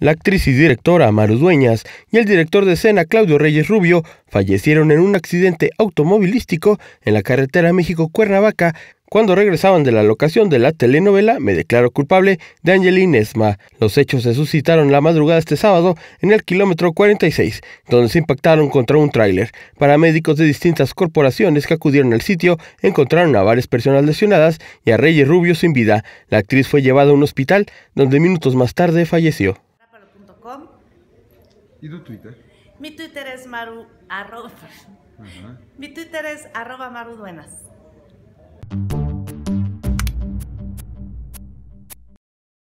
La actriz y directora Maru Dueñas y el director de escena Claudio Reyes Rubio fallecieron en un accidente automovilístico en la carretera México-Cuernavaca cuando regresaban de la locación de la telenovela Me declaro culpable de Angelina Esma, los hechos se suscitaron la madrugada este sábado en el kilómetro 46, donde se impactaron contra un tráiler. Paramédicos de distintas corporaciones que acudieron al sitio encontraron a varias personas lesionadas y a Reyes Rubio sin vida. La actriz fue llevada a un hospital donde minutos más tarde falleció. ¿Y Mi Twitter es Mi Twitter es arroba maruduenas.